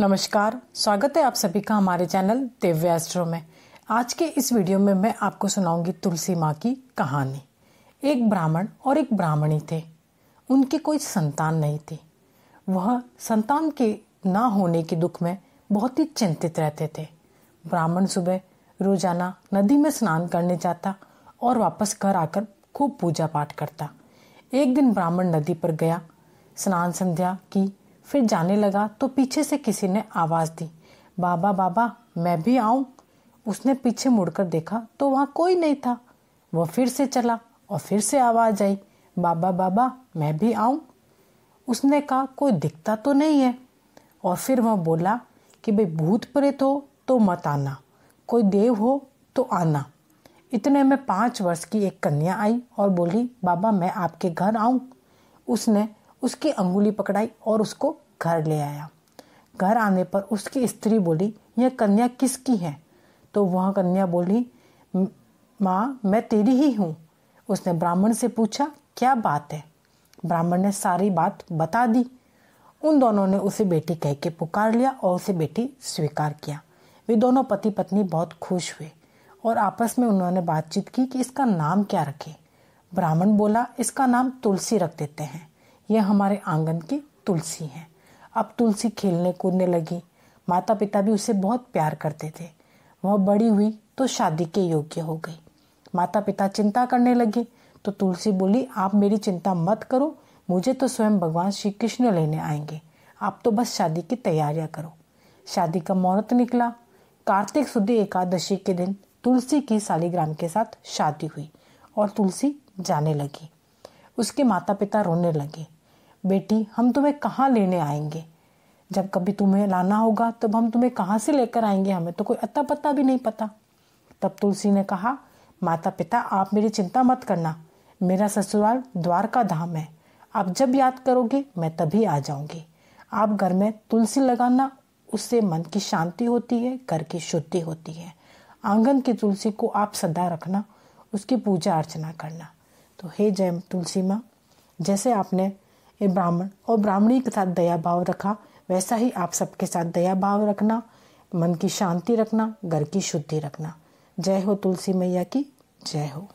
नमस्कार स्वागत है आप सभी का हमारे चैनल दिव्य एस्ट्रो में आज के इस वीडियो में मैं आपको सुनाऊंगी तुलसी माँ की कहानी एक ब्राह्मण और एक ब्राह्मणी थे उनकी कोई संतान नहीं थी वह संतान के ना होने के दुख में बहुत ही चिंतित रहते थे ब्राह्मण सुबह रोजाना नदी में स्नान करने जाता और वापस घर आकर खूब पूजा पाठ करता एक दिन ब्राह्मण नदी पर गया स्नान संध्या की फिर जाने लगा तो पीछे से किसी ने आवाज़ दी बाबा बाबा मैं भी आऊं उसने पीछे मुड़कर देखा तो वहाँ कोई नहीं था वह फिर से चला और फिर से आवाज़ आई बाबा बाबा मैं भी आऊं उसने कहा कोई दिखता तो नहीं है और फिर वह बोला कि भाई भूत प्रेत हो तो मत आना कोई देव हो तो आना इतने में पाँच वर्ष की एक कन्या आई और बोली बाबा मैं आपके घर आऊं उसने उसकी अंगुली पकड़ाई और उसको घर ले आया घर आने पर उसकी स्त्री बोली यह कन्या किसकी है तो वह कन्या बोली माँ मैं तेरी ही हूँ उसने ब्राह्मण से पूछा क्या बात है ब्राह्मण ने सारी बात बता दी उन दोनों ने उसे बेटी कह के पुकार लिया और उसे बेटी स्वीकार किया वे दोनों पति पत्नी बहुत खुश हुए और आपस में उन्होंने बातचीत की कि इसका नाम क्या रखें ब्राह्मण बोला इसका नाम तुलसी रख देते हैं यह हमारे आंगन की तुलसी है अब तुलसी खेलने कूदने लगी माता पिता भी उसे बहुत प्यार करते थे वह बड़ी हुई तो शादी के योग्य हो गई माता पिता चिंता करने लगे तो तुलसी बोली आप मेरी चिंता मत करो मुझे तो स्वयं भगवान श्री कृष्ण लेने आएंगे आप तो बस शादी की तैयारियां करो शादी का मुहूर्त निकला कार्तिक शुद्ध एकादशी के दिन तुलसी की सालीग्राम के साथ शादी हुई और तुलसी जाने लगी उसके माता पिता रोने लगे बेटी हम तुम्हें कहाँ लेने आएंगे जब कभी तुम्हें लाना होगा तब हम तुम्हें कहाँ से लेकर आएंगे हमें तो कोई अता पता भी नहीं पता तब तुलसी ने कहा माता पिता आप मेरी चिंता मत करना मेरा ससुराल द्वारका धाम है आप जब याद करोगे मैं तभी आ जाऊंगी आप घर में तुलसी लगाना उससे मन की शांति होती है घर की शुद्धि होती है आंगन की तुलसी को आप सदा रखना उसकी पूजा अर्चना करना तो हे जय तुलसी माँ जैसे आपने ये ब्राह्मण और ब्राह्मणी के साथ दया भाव रखा वैसा ही आप सबके साथ दया भाव रखना मन की शांति रखना घर की शुद्धि रखना जय हो तुलसी मैया की जय हो